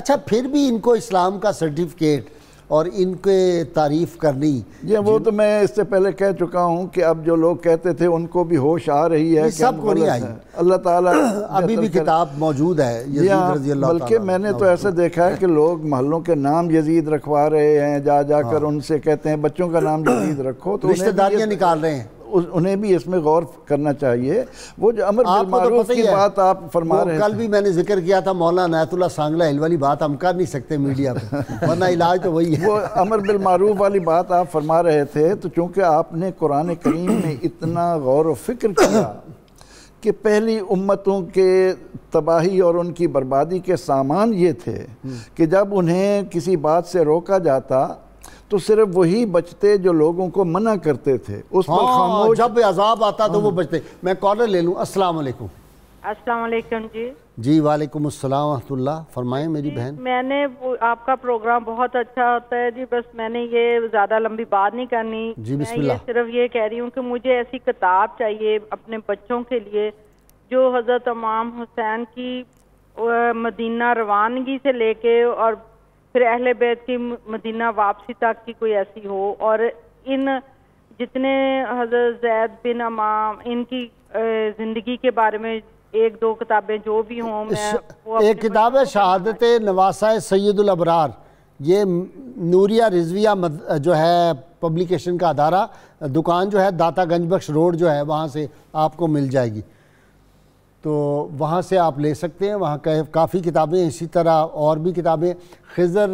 अच्छा फिर भी इनको इस्लाम का सर्टिफिकेट और इनके तारीफ करनी ये वो तो मैं इससे पहले कह चुका हूँ कि अब जो लोग कहते थे उनको भी होश आ रही है को नहीं आई अल्लाह ताला अभी भी किताब मौजूद है बल्कि मैंने तो ऐसा देखा है कि लोग महलों के नाम यजीद रखवा रहे हैं जा जाकर हाँ। उनसे कहते हैं बच्चों का नाम यजीद रखो तो रिश्तेदारियाँ निकाल रहे हैं उन्हें भी इसमें गौर करना चाहिए वो जो अमर बिलमारूफ तो की बात आप फरमा रहे हैं कल भी मैंने जिक्र किया था मौलाना नायतुल्ला सांगला हिल वाली बात हम कर नहीं सकते मीडिया पे वरना इलाज तो वही है वो अमर बिलमारूफ वाली बात आप फरमा रहे थे तो चूँकि आपने कुरान करीम में इतना गौर व फिक्र किया कि पहली उम्मतों के तबाही और उनकी बर्बादी के सामान ये थे कि जब उन्हें किसी बात से रोका जाता तो सिर्फ वही बचते जो लोगों को मना करते थे उस हाँ, पर खामोश जब अजाब आता हाँ। तो वो हाँ। बचते मैं कॉलर ले लूँ अस्सलाम वालेकुम जी जी वालेकुम अस्सलाम रहमतुल्ला फरमाएं मेरी बहन मैंने आपका प्रोग्राम बहुत अच्छा होता है जी बस मैंने ये ज़्यादा लंबी बात नहीं करनी जी मैं ये सिर्फ ये कह रही हूँ कि मुझे ऐसी किताब चाहिए अपने बच्चों के लिए जो हज़रत इमाम हुसैन की मदीना रवानगी से लेके और फिर अहल बैत की मदीना वापसी तक की कोई ऐसी हो और इन जितने हजरत जैद बिन अमाम इनकी ज़िंदगी के बारे में एक दो किताबें जो भी हों एक किताब है शहादत नवासा सैदुलबरार ये नूरिया रिजविया मद, जो है पब्लिकेशन का अदारा दुकान जो है दाता गंजबख्श रोड जो है वहाँ से आपको मिल जाएगी तो वहाँ से आप ले सकते हैं वहाँ का काफ़ी किताबें इसी तरह और भी किताबें खजर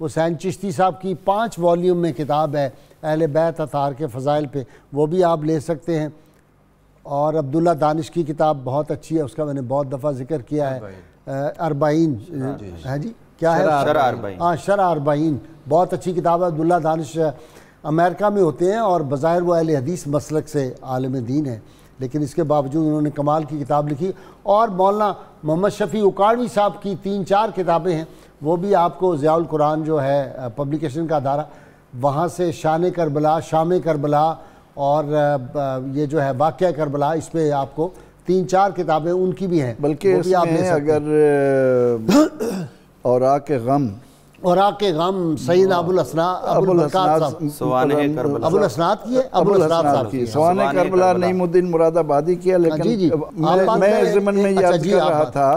हुसैन चिश्ती साहब की पाँच वॉल्यूम में किताब है अहल बैत अतार के फ़जाइल पर वो भी आप ले सकते हैं और अब्दुल्ला दानिश की किताब बहुत अच्छी है उसका मैंने बहुत दफ़ा जिक्र किया है अरबाइन है हाँ हाँ हाँ जी क्या है हाँ शर अरबाइन बहुत अच्छी किताब है अब्दुल्ला दानिश अमेरिका में होते हैं और बज़ाहिर वो अहल हदीस मसलक से आलम दीन है लेकिन इसके बावजूद उन्होंने कमाल की किताब लिखी और मौलाना मोहम्मद शफ़ी उकाड़वी साहब की तीन चार किताबें हैं वो भी आपको ज़ियाल कुरान जो है पब्लिकेशन का अदारा वहाँ से शान करबला शाम करबला और ये जो है वाक़ करबला इस पर आपको तीन चार किताबें उनकी भी हैं बल्कि आप अगर और के गम और आके गम सईद अबुल अबुल अबुल की करबला नईमुद्दीन मुरादाबादी किया हाँ, लेकिन मैं मैं में अच्छा, याद रहा था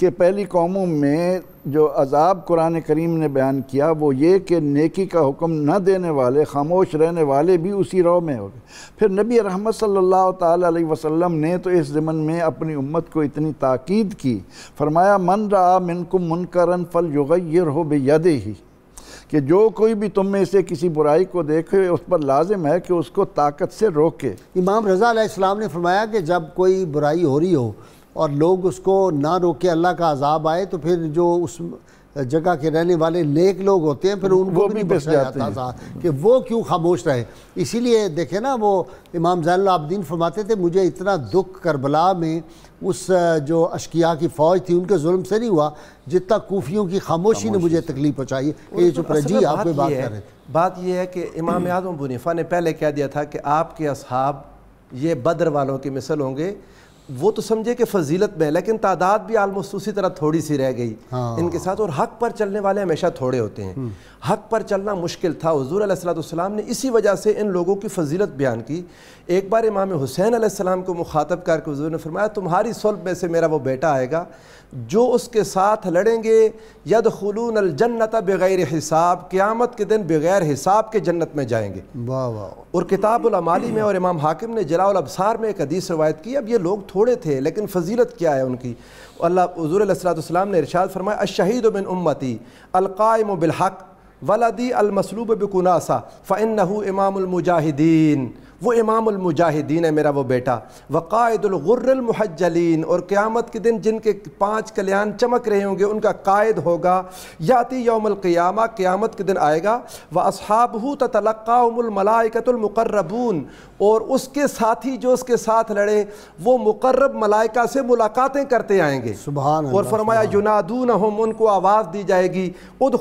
कि पहली कौमों में जो अजाब कुरान करीम ने बयान किया वो ये कि नेकी का हुक्म न देने वाले खामोश रहने वाले भी उसी रो में हो गए फिर नबी रहमत सल्लल्लाहु अलैहि वसल्लम ने तो इस ज़मन में अपनी उम्मत को इतनी ताक़ीद की फरमाया मन रहा मिनकुम मुनकरन फल युगैर हो बेयद ही कि जो कोई भी तुम में से किसी बुराई को देखे उस पर लाजिम है कि उसको ताकत से रोके इमाम रज़ा ने फरमाया कि जब कोई बुराई हो रही हो और लोग उसको ना रोके अल्लाह का अजाब आए तो फिर जो उस जगह के रहने वाले नेक लोग होते हैं फिर उनको भी, भी बख्शा जाता था कि वो क्यों खामोश रहे इसीलिए देखे ना वो इमाम जैनआबदीन फरमाते थे मुझे इतना दुख करबला में उस जो अशकिया की फ़ौज थी उनके जुल्म से नहीं हुआ जितना कोफियों की खामोशी ने मुझे तकलीफ पहुँचाई ये चुप तो रजी आप बात, बात करें बात यह है कि इमाम आजम बुनीफा ने पहले कह दिया था कि आपके अब ये बद्र वालों के मिसल होंगे वो तो समझे कि फजीलत में लेकिन तादाद भी आलमोस्ट उसी तरह थोड़ी सी रह गई हाँ। इनके साथ और हक पर चलने वाले हमेशा थोड़े होते हैं हम्म। हक पर चलना मुश्किल था हजूर सलाम ने इसी वजह से इन लोगों की फजीलत बयान की एक बार इमाम हुसैन सलाम को मुखातब करके हजूर ने फरमाया तुम्हारी सुल्ब में से मेरा वो बेटा आएगा जो उसके साथ लड़ेंगे यद खलून अलजन्नत बग़ैर हिसाब क़्यामत के दिन बग़ैर हिसाब के जन्नत में जाएंगे वाह वाह और किताबुलमाली में और इमाम हाकिम ने जलाउल अबसार में एक हदीस रवायत की अब ये लोग थोड़े थे लेकिन फजीलत क्या है उनकी अल्लाह हजूर सलाम ने इरशाद फरमाया अशहीद बिन उम्मती अलकायम बिलहक वलादी अलमसलूब बिकुनासा फ़ैन नहू इमामजाहिदीन वो इमामजाहिदीन है मेरा वो बेटा वक़ायदुलगुर्रमहजलिन और क़्यामत के दिन जिनके पाँच कल्याण चमक रहे होंगे उनका कायद होगा याति यौमलक़ियामा क़्यामत के दिन आएगा व असहाबू तलक़ामलाकतुलमकरबून और उसके साथी जो उसके साथ लड़े वो मुकर्रब मलाइका से मुलाकातें करते आएँगे सुबह और फरमाया जुनादून हम उनको आवाज़ दी जाएगी उद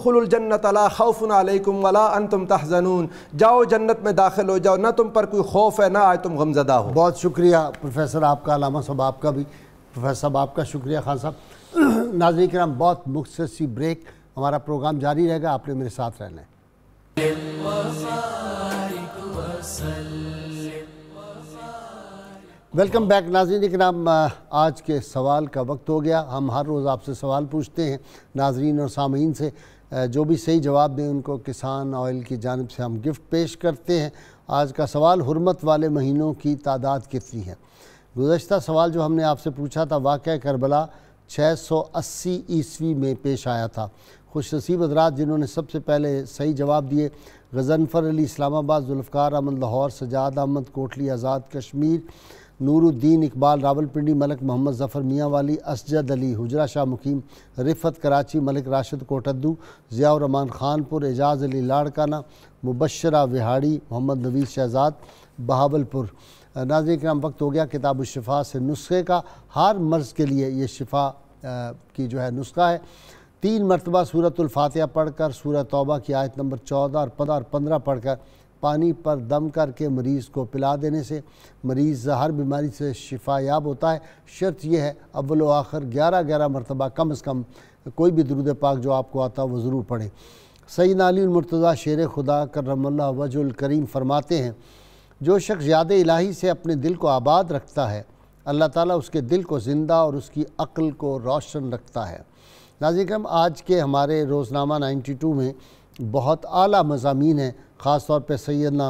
अला खौफ़ुन अलैकुम वला अन तुम तहजनून जाओ जन्नत में दाखिल हो जाओ न तुम पर कोई खौफ है ना आज तुम गमजदा हो बहुत शुक्रिया प्रोफेसर आपका लामा साहब आपका भी प्रोफेसर साहब आपका शुक्रिया खान साहब नाजरी कराम बहुत मुख्तर सी ब्रेक हमारा प्रोग्राम जारी रहेगा आपने मेरे साथ रहना है वेलकम बैक नाजरीन के नाम आज के सवाल का वक्त हो गया हम हर रोज़ आपसे सवाल पूछते हैं नाजरीन और सामीन से जो भी सही जवाब दें उनको किसान ऑयल की जानब से हम गिफ्ट पेश करते हैं आज का सवाल हरमत वाले महीनों की तादाद कितनी है गुजशत सवाल जो हमने आपसे पूछा था वाक़ करबला 680 ईस्वी में पेश आया था खुश नसीब हजरात जिन्होंने सबसे पहले सही जवाब दिए गजनफर अली इस्लामाबाद जुल्फ़ार अहमद लाहौर सजाद अहमद कोटली आज़ाद कश्मीर नूरुद्दीन इकबाल रावलपिंडी मलिक मोहम्मद ज़फ़र मियाँ वाली असजद अली हुजरा शाह मुकीम रिफत कराची मलिक राशिद कोटद्दू ज़ियामान खानपुर एजाज़ अली लाड़काना मुबशरा विहाड़ी मोहम्मद नवीद शहजाद बहावलपुर नाजरिक नाम वक्त हो गया किताब शफा से नुस्खे का हर मर्ज़ के लिए ये शिफा की जो है नुस्खा है तीन मरतबा सूरतलफ़ातह पढ़ कर सूरत तोबा की आयत नंबर चौदह और पंद्रह और पंद्रह पढ़कर पानी पर दम करके मरीज़ को पिला देने से मरीज़ हर बीमारी से शिफा याब होता है शर्त यह है अव्वल आखिर ग्यारह ग्यारह मरतबा कम अज़ कम कोई भी दरुद पाक जो आपको आता है वो ज़रूर पढ़ें सई नाली मुर्तज़ा शेर खुदा करमल्ला वजुल करीम फरमाते हैं जो शख्स याद इलाही से अपने दिल को आबाद रखता है अल्लाह ताला उसके दिल को ज़िंदा और उसकी अक्ल को रोशन रखता है नाजिक्रम आज के हमारे रोज़नामा 92 में बहुत आला मजामी हैं ख़ास तौर पर सैदना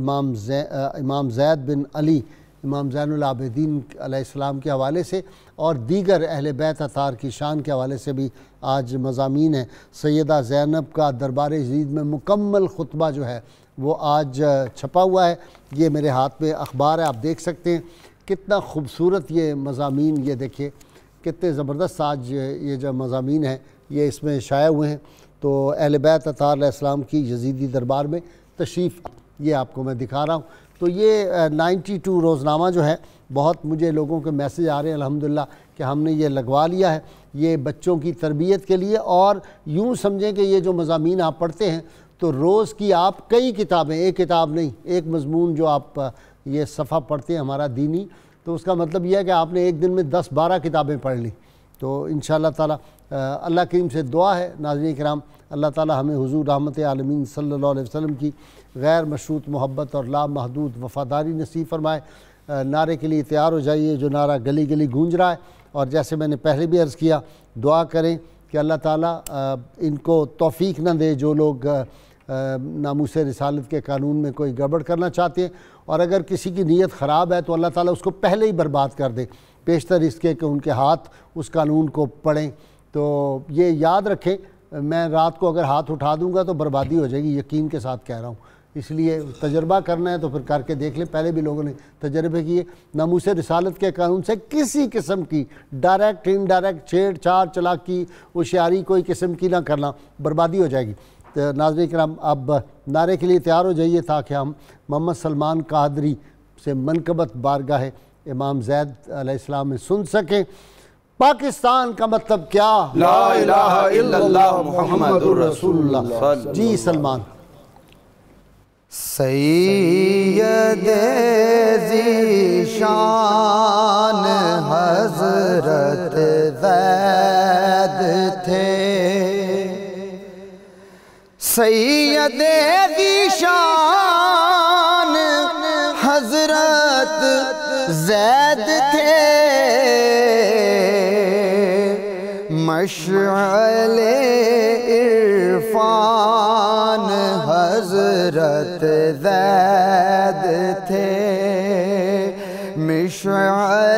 इमाम जै इमाम जैद बिन अली इमाम जैनआबदीन आलाम के हवाले से और दीगर अहल बैत अतार की शान के हवाले से भी आज मजामी हैं सैदा जैनब का दरबार जीद में मुकम्मल खुतबा जो है वो आज छपा हुआ है ये मेरे हाथ में अखबार है आप देख सकते हैं कितना खूबसूरत ये मजामी ये देखिए कितने ज़बरदस्त आज ये जो मजामी हैं ये इसमें शाये हुए हैं तो अहल बैत अतार्लाम की यजीदी दरबार में तशरीफ़ ये आपको मैं दिखा रहा हूँ तो ये नाइन्टी टू रोज़नामा जो है बहुत मुझे लोगों के मैसेज आ रहे हैं अलहमदिल्ला कि हमने ये लगवा लिया है ये बच्चों की तरबियत के लिए और यूँ समझें कि ये जो मजामी आप पढ़ते हैं तो रोज़ की आप कई किताबें एक किताब नहीं एक मजमून जो आप ये सफ़ा पढ़ते हैं हमारा दीनी तो उसका मतलब यह है कि आपने एक दिन में दस बारह किताबें पढ़ ली तो इन ताला अल्लाह करीम से दुआ है नाजर कराम अल्लाह ताली हमें हजूर रहमत आलमीन सल्ला अलैहि की गैर मशरूत मोहब्बत और लामहदूद वफादारी नसीब फरमाए नारे के लिए तैयार हो जाइए जो नारा गली गली गूंज रहा है और जैसे मैंने पहले भी अर्ज़ किया दुआ करें कि अल्लाह ताली इनको तोफ़ी न दे जो लोग नामूस रसालत के कानून में कोई गड़बड़ करना चाहते हैं और अगर किसी की नीयत ख़राब है तो अल्लाह ताला उसको पहले ही बर्बाद कर दे पेशतर इसके कि उनके हाथ उस कानून को पढ़ें तो ये याद रखें मैं रात को अगर हाथ उठा दूंगा तो बर्बादी हो जाएगी यकीन के साथ कह रहा हूँ इसलिए तजर्बा करना है तो फिर करके देख लें पहले भी लोगों ने तजर्बे किए नमूस रसालत के कानून से किसी किस्म की डायरेक्ट इनडायरेक्ट छेड़छाड़ चलाकी होशियारी कोई किस्म की ना करना बर्बादी हो जाएगी तो नाजर कराम अब नारे के लिए तैयार हो जाइए ताकि हम मोहम्मद सलमान कादरी से मनकबत बारगाह इमाम जैद अलैहिस्सलाम में सुन सकें पाकिस्तान का मतलब क्या ला इलाहा इल्लल्लाह मुहम्मदुर रसूलुल्लाह जी सलमान सैयद जी शान हजरत सैयद शान हजरत जैद थे मशले इरफान हजरत जैद थे मिशल